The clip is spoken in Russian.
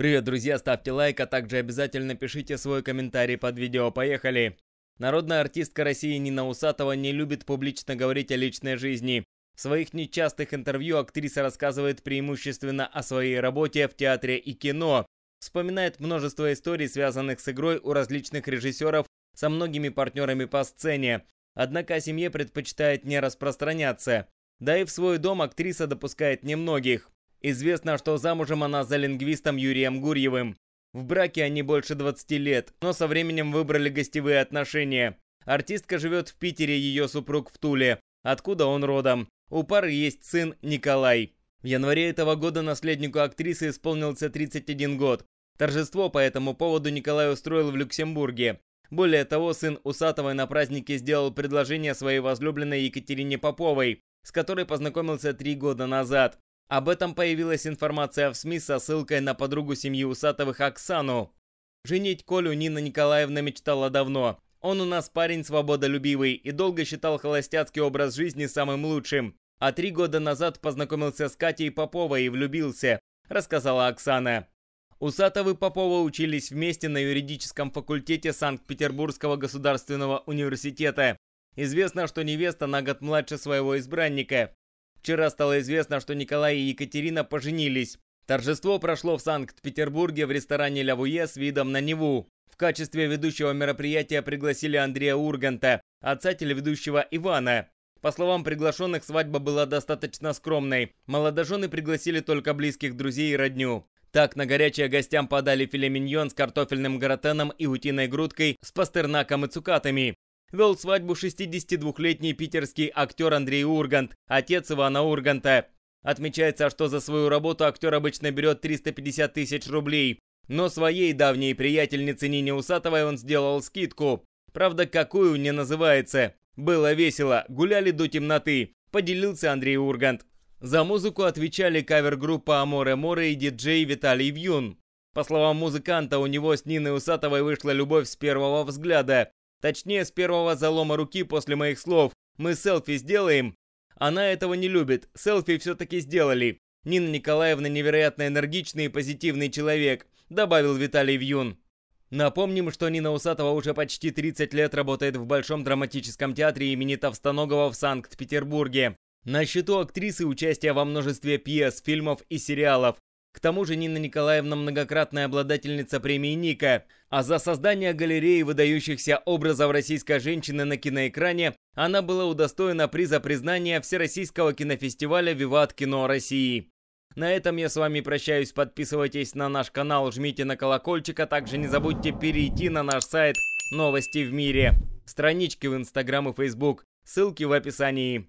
Привет, друзья, ставьте лайк, а также обязательно пишите свой комментарий под видео. Поехали! Народная артистка России Нина Усатова не любит публично говорить о личной жизни. В своих нечастых интервью актриса рассказывает преимущественно о своей работе в театре и кино. Вспоминает множество историй, связанных с игрой у различных режиссеров со многими партнерами по сцене. Однако о семье предпочитает не распространяться. Да и в свой дом актриса допускает немногих. Известно, что замужем она за лингвистом Юрием Гурьевым. В браке они больше 20 лет, но со временем выбрали гостевые отношения. Артистка живет в Питере, ее супруг в Туле, откуда он родом. У пары есть сын Николай. В январе этого года наследнику актрисы исполнился 31 год. Торжество по этому поводу Николай устроил в Люксембурге. Более того, сын Усатовой на празднике сделал предложение своей возлюбленной Екатерине Поповой, с которой познакомился три года назад. Об этом появилась информация в СМИ со ссылкой на подругу семьи Усатовых Оксану. Женить Колю Нина Николаевна мечтала давно. Он у нас парень свободолюбивый и долго считал холостяцкий образ жизни самым лучшим. А три года назад познакомился с Катей Поповой и влюбился, рассказала Оксана. Усатов Попова учились вместе на юридическом факультете Санкт-Петербургского государственного университета. Известно, что невеста на год младше своего избранника. Вчера стало известно, что Николай и Екатерина поженились. Торжество прошло в Санкт-Петербурге в ресторане «Лавуе» с видом на Неву. В качестве ведущего мероприятия пригласили Андрея Урганта, отца телеведущего Ивана. По словам приглашенных, свадьба была достаточно скромной. Молодожены пригласили только близких друзей и родню. Так, на горячее гостям подали филе миньон с картофельным гратеном и утиной грудкой с пастернаком и цукатами вел свадьбу 62-летний питерский актер Андрей Ургант, отец Ивана Урганта. Отмечается, что за свою работу актер обычно берет 350 тысяч рублей, но своей давней приятельнице Нине Усатовой он сделал скидку. Правда, какую не называется. Было весело, гуляли до темноты, поделился Андрей Ургант. За музыку отвечали кавер-группа Аморе Море и диджей Виталий Вьюн. По словам музыканта, у него с Ниной Усатовой вышла любовь с первого взгляда. Точнее, с первого залома руки после моих слов. Мы селфи сделаем. Она этого не любит. Селфи все-таки сделали. Нина Николаевна невероятно энергичный и позитивный человек, добавил Виталий Вьюн. Напомним, что Нина Усатова уже почти 30 лет работает в Большом драматическом театре имени Товстоногова в Санкт-Петербурге. На счету актрисы участие во множестве пьес, фильмов и сериалов. К тому же Нина Николаевна многократная обладательница премии Ника, а за создание галереи выдающихся образов российской женщины на киноэкране она была удостоена приза признания Всероссийского кинофестиваля «Виват Кино России». На этом я с вами прощаюсь. Подписывайтесь на наш канал, жмите на колокольчик, а также не забудьте перейти на наш сайт «Новости в мире». Странички в Инстаграм и Фейсбук. Ссылки в описании.